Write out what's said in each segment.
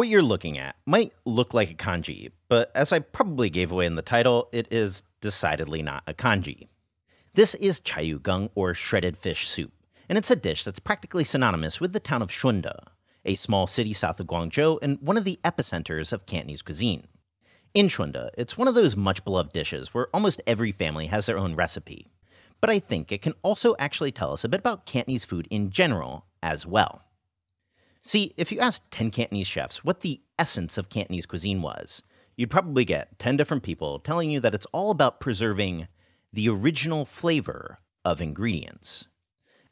What you're looking at might look like a kanji, but as I probably gave away in the title, it is decidedly not a kanji. This is chayugung, or shredded fish soup, and it's a dish that's practically synonymous with the town of Shunda, a small city south of Guangzhou and one of the epicenters of Cantonese cuisine. In Shunda, it's one of those much beloved dishes where almost every family has their own recipe, but I think it can also actually tell us a bit about Cantonese food in general as well. See, if you asked 10 Cantonese chefs what the essence of Cantonese cuisine was, you'd probably get 10 different people telling you that it's all about preserving the original flavor of ingredients.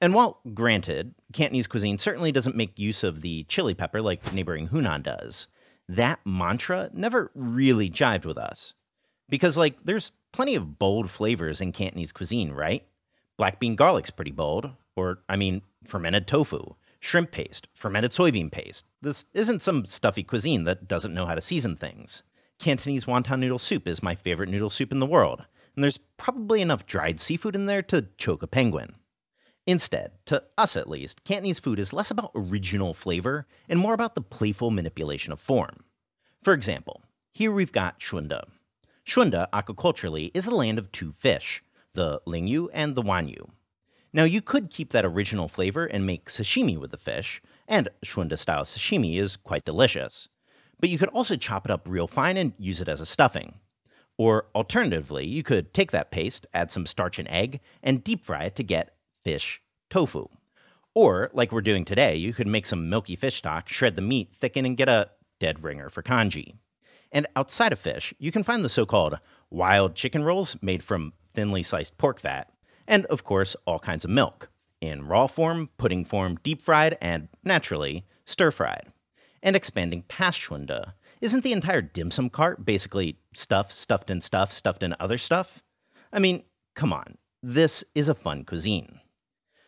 And while granted, Cantonese cuisine certainly doesn't make use of the chili pepper like neighboring Hunan does, that mantra never really jived with us. Because, like, there's plenty of bold flavors in Cantonese cuisine, right? Black bean garlic's pretty bold, or, I mean, fermented tofu shrimp paste, fermented soybean paste. This isn't some stuffy cuisine that doesn't know how to season things. Cantonese wonton noodle soup is my favorite noodle soup in the world, and there's probably enough dried seafood in there to choke a penguin. Instead, to us at least, Cantonese food is less about original flavor and more about the playful manipulation of form. For example, here we've got Shunda. Shunda, aquaculturally, is a land of two fish, the Lingyu and the Wanyu. Now, you could keep that original flavor and make sashimi with the fish, and Schwunda style sashimi is quite delicious. But you could also chop it up real fine and use it as a stuffing. Or alternatively, you could take that paste, add some starch and egg, and deep fry it to get fish tofu. Or, like we're doing today, you could make some milky fish stock, shred the meat, thicken, and get a dead ringer for kanji. And outside of fish, you can find the so called wild chicken rolls made from thinly sliced pork fat, and of course, all kinds of milk in raw form, pudding form, deep fried, and naturally, stir fried. And expanding past Schwunda. Isn't the entire dim sum cart basically stuff, stuffed in stuff, stuffed in other stuff? I mean, come on, this is a fun cuisine.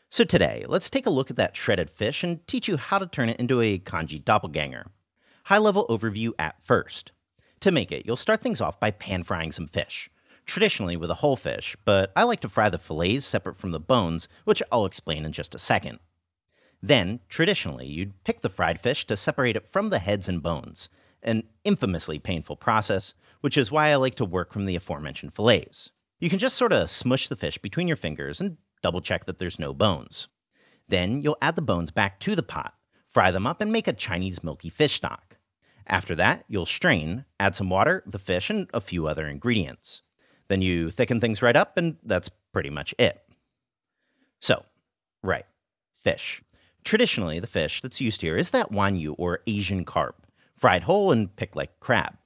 So today, let's take a look at that shredded fish and teach you how to turn it into a kanji doppelganger. High level overview at first. To make it, you'll start things off by pan frying some fish traditionally with a whole fish, but I like to fry the fillets separate from the bones, which I'll explain in just a second. Then, traditionally, you'd pick the fried fish to separate it from the heads and bones, an infamously painful process, which is why I like to work from the aforementioned fillets. You can just sort of smush the fish between your fingers and double check that there's no bones. Then you'll add the bones back to the pot, fry them up, and make a Chinese milky fish stock. After that, you'll strain, add some water, the fish, and a few other ingredients. Then you thicken things right up, and that's pretty much it. So, right, fish. Traditionally, the fish that's used here is that wanyu or Asian carp, fried whole and picked like crab.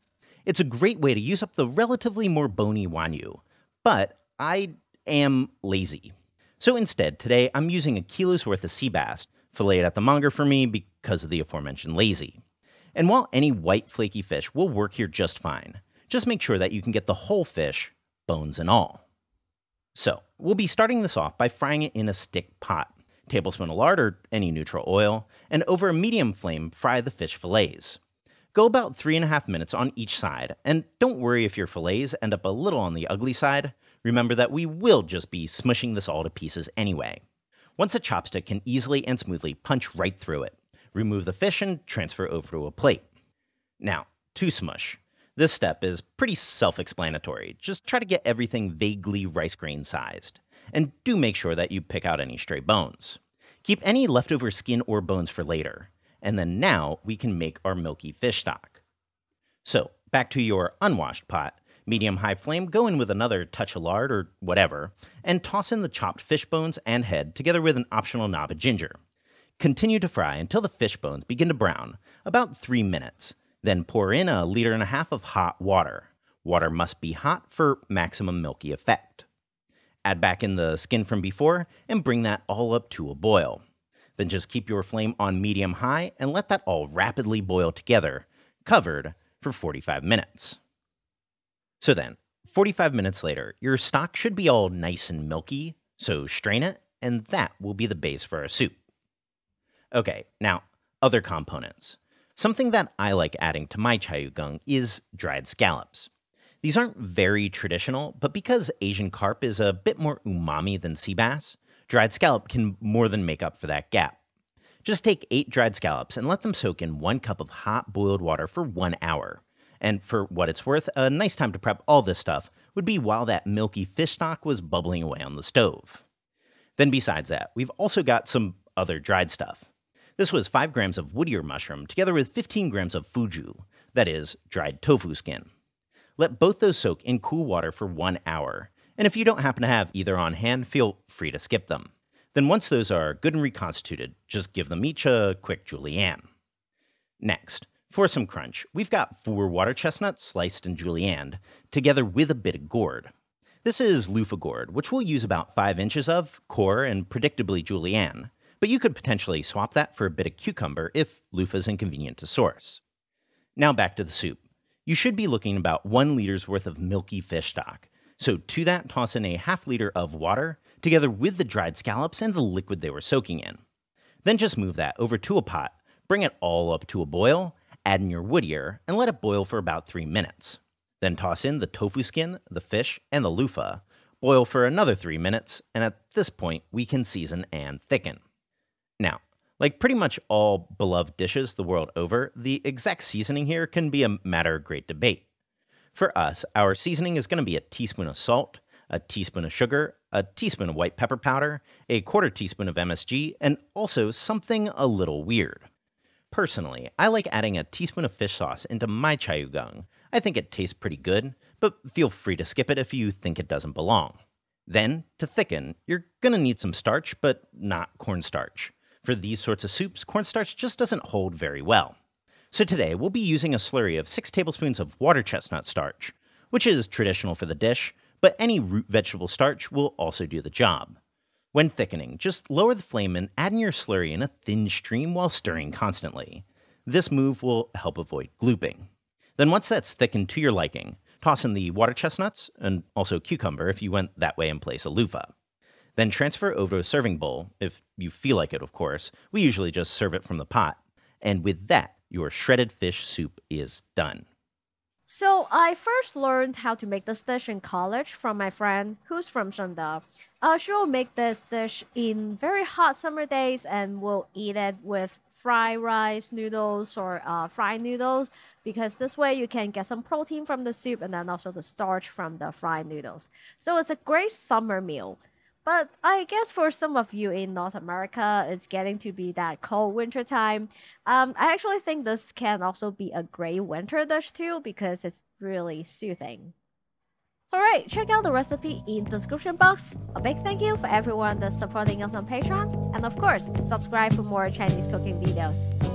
It's a great way to use up the relatively more bony wanyu, but I am lazy. So instead, today I'm using a kilo's worth of sea bass, filleted at the monger for me because of the aforementioned lazy. And while any white flaky fish will work here just fine, just make sure that you can get the whole fish bones and all. So, we'll be starting this off by frying it in a stick pot. Tablespoon of lard or any neutral oil, and over a medium flame, fry the fish fillets. Go about three and a half minutes on each side, and don't worry if your fillets end up a little on the ugly side. Remember that we will just be smushing this all to pieces anyway. Once a chopstick can easily and smoothly punch right through it. Remove the fish and transfer over to a plate. Now, to smush. This step is pretty self-explanatory. Just try to get everything vaguely rice grain sized. And do make sure that you pick out any stray bones. Keep any leftover skin or bones for later. And then now we can make our milky fish stock. So back to your unwashed pot, medium high flame, go in with another touch of lard or whatever, and toss in the chopped fish bones and head together with an optional knob of ginger. Continue to fry until the fish bones begin to brown, about 3 minutes, then pour in a liter and a half of hot water. Water must be hot for maximum milky effect. Add back in the skin from before and bring that all up to a boil. Then just keep your flame on medium high and let that all rapidly boil together, covered, for 45 minutes. So then, 45 minutes later, your stock should be all nice and milky, so strain it, and that will be the base for our soup. Okay, now, other components. Something that I like adding to my chayugung is dried scallops. These aren't very traditional, but because Asian carp is a bit more umami than sea bass, dried scallop can more than make up for that gap. Just take eight dried scallops and let them soak in one cup of hot boiled water for one hour. And for what it's worth, a nice time to prep all this stuff would be while that milky fish stock was bubbling away on the stove. Then, besides that, we've also got some other dried stuff. This was 5 grams of woodier mushroom together with 15 grams of fuju, that is, dried tofu skin. Let both those soak in cool water for one hour, and if you don't happen to have either on hand, feel free to skip them. Then, once those are good and reconstituted, just give them each a quick julienne. Next, for some crunch, we've got four water chestnuts sliced and julienned, together with a bit of gourd. This is loofah gourd, which we'll use about 5 inches of, core, and predictably julienne but you could potentially swap that for a bit of cucumber if loofah's is inconvenient to source. Now back to the soup. You should be looking about 1 liter's worth of milky fish stock. So to that, toss in a half liter of water, together with the dried scallops and the liquid they were soaking in. Then just move that over to a pot, bring it all up to a boil, add in your wood ear, and let it boil for about 3 minutes. Then toss in the tofu skin, the fish, and the loofah, boil for another 3 minutes, and at this point we can season and thicken. Now, like pretty much all beloved dishes the world over, the exact seasoning here can be a matter of great debate. For us, our seasoning is going to be a teaspoon of salt, a teaspoon of sugar, a teaspoon of white pepper powder, a quarter teaspoon of MSG, and also something a little weird. Personally, I like adding a teaspoon of fish sauce into my chayugang. I think it tastes pretty good, but feel free to skip it if you think it doesn't belong. Then, to thicken, you're going to need some starch, but not cornstarch. For these sorts of soups, cornstarch just doesn't hold very well. So today, we'll be using a slurry of 6 tablespoons of water chestnut starch, which is traditional for the dish, but any root vegetable starch will also do the job. When thickening, just lower the flame and add in your slurry in a thin stream while stirring constantly. This move will help avoid glooping. Then once that's thickened to your liking, toss in the water chestnuts and also cucumber if you went that way and place a loofah. Then transfer over to a serving bowl, if you feel like it, of course. We usually just serve it from the pot. And with that, your shredded fish soup is done. So I first learned how to make this dish in college from my friend who's from Shanda. Uh, she will make this dish in very hot summer days and will eat it with fried rice noodles or uh, fried noodles because this way you can get some protein from the soup and then also the starch from the fried noodles. So it's a great summer meal. But I guess for some of you in North America, it's getting to be that cold winter time. Um, I actually think this can also be a great winter dish too because it's really soothing. So right, check out the recipe in the description box. A big thank you for everyone that's supporting us on Patreon, and of course, subscribe for more Chinese cooking videos.